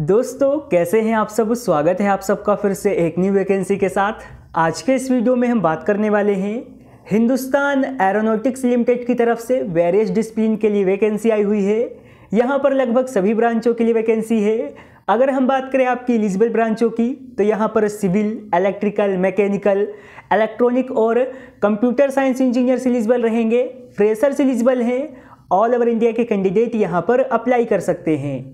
दोस्तों कैसे हैं आप सब स्वागत है आप सबका फिर से एक न्यू वैकेंसी के साथ आज के इस वीडियो में हम बात करने वाले हैं हिंदुस्तान एरोनॉटिक्स लिमिटेड की तरफ से वेरियस डिस्प्लिन के लिए वैकेंसी आई हुई है यहाँ पर लगभग सभी ब्रांचों के लिए वैकेंसी है अगर हम बात करें आपकी एलिजिबल ब्रांचों की तो यहाँ पर सिविल इलेक्ट्रिकल मैकेनिकल इलेक्ट्रॉनिक और कंप्यूटर साइंस इंजीनियर एलिजिबल रहेंगे फ्रेशर्स एलिजिबल हैं ऑल ओवर इंडिया के कैंडिडेट यहाँ पर अप्लाई कर सकते हैं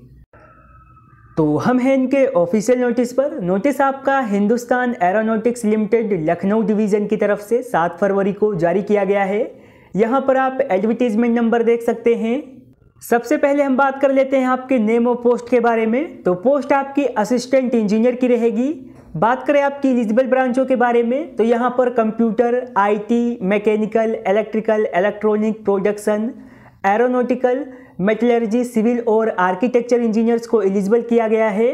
तो हम हैं इनके ऑफिशियल नोटिस पर नोटिस आपका Hindustan aeronautics limited Lucknow division की तरफ से सात फरवरी को जारी किया गया है यहाँ पर आप एडवर्टीजमेंट नंबर देख सकते हैं सबसे पहले हम बात कर लेते हैं आपके नेम ऑफ पोस्ट के बारे में तो पोस्ट आपकी असिस्टेंट इंजीनियर की रहेगी बात करें आपकी एलिजिबल ब्रांचों के बारे में तो यहाँ पर computer IT mechanical electrical electronic production aeronautical metallurgy civil और आर्किटेक्चर इंजीनियर्स को एलिजिबल किया गया है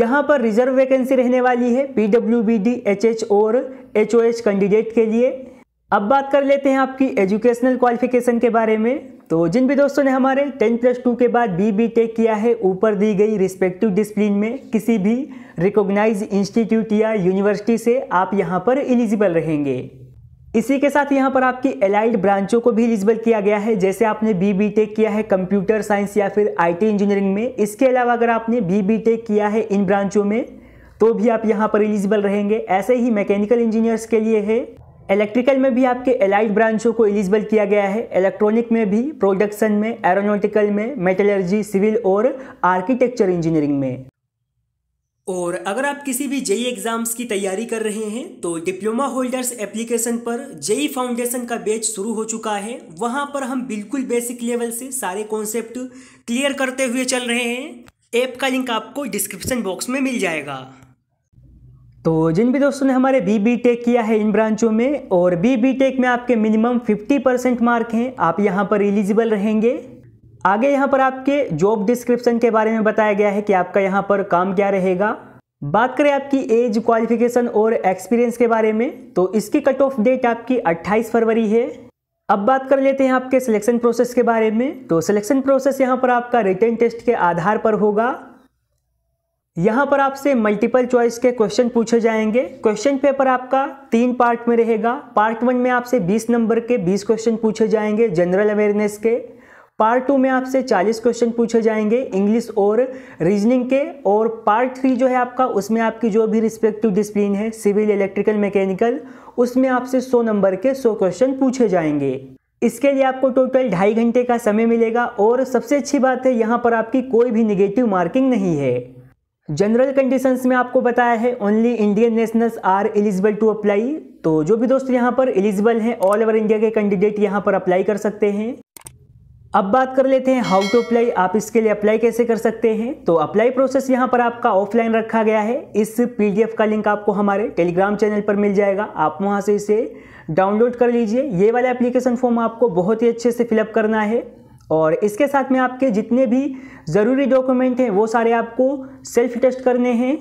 यहाँ पर रिजर्व वैकेंसी रहने वाली है P W B D H H और एच ओ एच कैंडिडेट के लिए अब बात कर लेते हैं आपकी एजुकेशनल क्वालिफिकेशन के बारे में तो जिन भी दोस्तों ने हमारे टेन प्लस टू के बाद बी बी टेक किया है ऊपर दी गई रिस्पेक्टिव डिसिप्लिन में किसी भी रिकोगनाइज इंस्टीट्यूट या यूनिवर्सिटी से आप यहाँ पर एलिजिबल रहेंगे इसी के साथ यहाँ पर आपकी एलाइड ब्रांचों को भी एलिजिबल किया गया है जैसे आपने बी बी टेक किया है कंप्यूटर साइंस या फिर आईटी इंजीनियरिंग में इसके अलावा अगर आपने बी बी टेक किया है इन ब्रांचों में तो भी आप यहाँ पर एलिजिबल रहेंगे ऐसे ही मैकेनिकल इंजीनियर्स के लिए है इलेक्ट्रिकल में भी आपके एलाइड ब्रांचों को एलिजिबल किया गया है इलेक्ट्रॉनिक में भी प्रोडक्शन में एरोनोटिकल में मेटलर्जी सिविल और आर्किटेक्चर इंजीनियरिंग में और अगर आप किसी भी जेई एग्ज़ाम्स e की तैयारी कर रहे हैं तो डिप्लोमा होल्डर्स एप्लीकेशन पर जेई फाउंडेशन e का बैच शुरू हो चुका है वहाँ पर हम बिल्कुल बेसिक लेवल से सारे कॉन्सेप्ट क्लियर करते हुए चल रहे हैं ऐप का लिंक आपको डिस्क्रिप्शन बॉक्स में मिल जाएगा तो जिन भी दोस्तों ने हमारे बी बी टेक किया है इन ब्रांचों में और बी बी टेक में आपके मिनिमम फिफ्टी परसेंट मार्क हैं आप यहाँ पर एलिजिबल रहेंगे आगे यहाँ पर आपके जॉब डिस्क्रिप्शन के बारे में बताया गया है कि आपका यहाँ पर काम क्या रहेगा बात करें आपकी एज क्वालिफिकेशन और एक्सपीरियंस के बारे में तो इसकी कट ऑफ डेट आपकी 28 फरवरी है अब बात कर लेते हैं आपके सिलेक्शन प्रोसेस के बारे में तो सिलेक्शन प्रोसेस यहाँ पर आपका रिटर्न टेस्ट के आधार पर होगा यहाँ पर आपसे मल्टीपल चॉइस के क्वेश्चन पूछे जाएंगे क्वेश्चन पेपर आपका तीन पार्ट में रहेगा पार्ट वन में आपसे 20 नंबर के 20 क्वेश्चन पूछे जाएंगे जनरल अवेयरनेस के पार्ट टू में आपसे 40 क्वेश्चन पूछे जाएंगे इंग्लिश और रीजनिंग के और पार्ट थ्री जो है आपका उसमें आपकी जो भी रिस्पेक्टिव डिसिप्लिन है सिविल इलेक्ट्रिकल मैकेनिकल उसमें आपसे 100 नंबर के 100 क्वेश्चन पूछे जाएंगे इसके लिए आपको टोटल ढाई घंटे का समय मिलेगा और सबसे अच्छी बात है यहाँ पर आपकी कोई भी निगेटिव मार्किंग नहीं है जनरल कंडीशंस में आपको बताया है only Indian nationals are eligible to apply तो जो भी दोस्त यहाँ पर एलिजिबल हैं ऑल ओवर इंडिया के कैंडिडेट यहाँ पर अप्लाई कर सकते हैं अब बात कर लेते हैं हाउ टू अप्लाई आप इसके लिए अप्लाई कैसे कर सकते हैं तो अप्लाई प्रोसेस यहाँ पर आपका ऑफलाइन रखा गया है इस पीडीएफ का लिंक आपको हमारे टेलीग्राम चैनल पर मिल जाएगा आप वहाँ से इसे डाउनलोड कर लीजिए ये वाला एप्लीकेशन फॉर्म आपको बहुत ही अच्छे से फिलअप करना है और इसके साथ में आपके जितने भी ज़रूरी डॉक्यूमेंट हैं वो सारे आपको सेल्फ टेस्ट करने हैं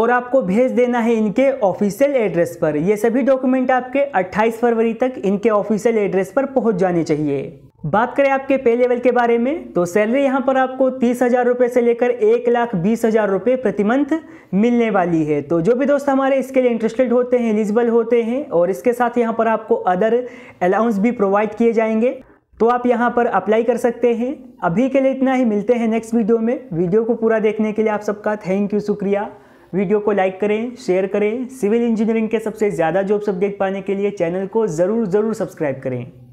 और आपको भेज देना है इनके ऑफिशियल एड्रेस पर ये सभी डॉक्यूमेंट आपके 28 फरवरी तक इनके ऑफिशियल एड्रेस पर पहुंच जाने चाहिए बात करें आपके पे लेवल के बारे में तो सैलरी यहाँ पर आपको तीस हज़ार रुपये से लेकर एक लाख बीस हज़ार रुपये प्रति मंथ मिलने वाली है तो जो भी दोस्त हमारे इसके लिए इंटरेस्टेड होते हैं एलिजिबल होते हैं और इसके साथ यहाँ पर आपको अदर अलाउंस भी प्रोवाइड किए जाएंगे तो आप यहाँ पर अप्लाई कर सकते हैं अभी के लिए इतना ही मिलते हैं नेक्स्ट वीडियो में वीडियो को पूरा देखने के लिए आप सबका थैंक यू शुक्रिया वीडियो को लाइक करें शेयर करें सिविल इंजीनियरिंग के सबसे ज़्यादा जॉब्स अपडेट पाने के लिए चैनल को ज़रूर ज़रूर सब्सक्राइब करें